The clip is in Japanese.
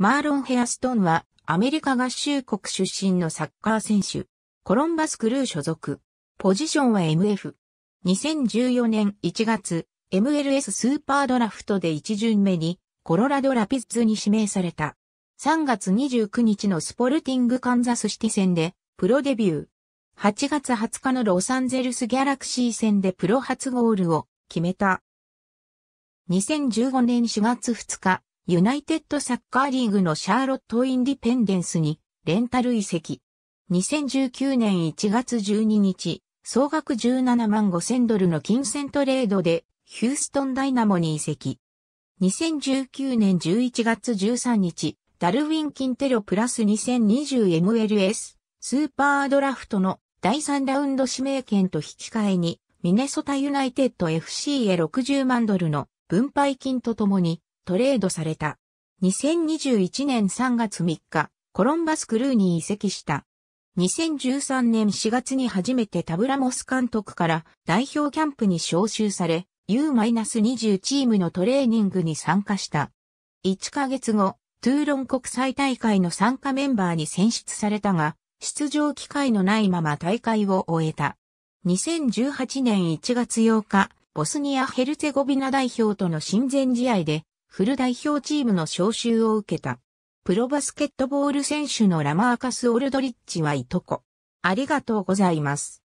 マーロン・ヘアストンはアメリカ合衆国出身のサッカー選手。コロンバスクルー所属。ポジションは MF。2014年1月、MLS スーパードラフトで1巡目にコロラドラピッツに指名された。3月29日のスポルティングカンザスシティ戦でプロデビュー。8月20日のロサンゼルスギャラクシー戦でプロ初ゴールを決めた。2015年4月2日、ユナイテッドサッカーリーグのシャーロット・インディペンデンスにレンタル移籍。2019年1月12日、総額17万5000ドルの金銭トレードでヒューストンダイナモに移籍。2019年11月13日、ダルウィン・キンテロプラス 2020MLS スーパードラフトの第3ラウンド指名権と引き換えにミネソタユナイテッド FC へ60万ドルの分配金とともにトレードされた。2021年3月3日、コロンバスクルーに移籍した。2013年4月に初めてタブラモス監督から代表キャンプに招集され、U-20 チームのトレーニングに参加した。1ヶ月後、トゥーロン国際大会の参加メンバーに選出されたが、出場機会のないまま大会を終えた。2018年1月8日、ボスニア・ヘルツェゴビナ代表との親善試合でフル代表チームの招集を受けた。プロバスケットボール選手のラマーカス・オルドリッチはいとこ。ありがとうございます。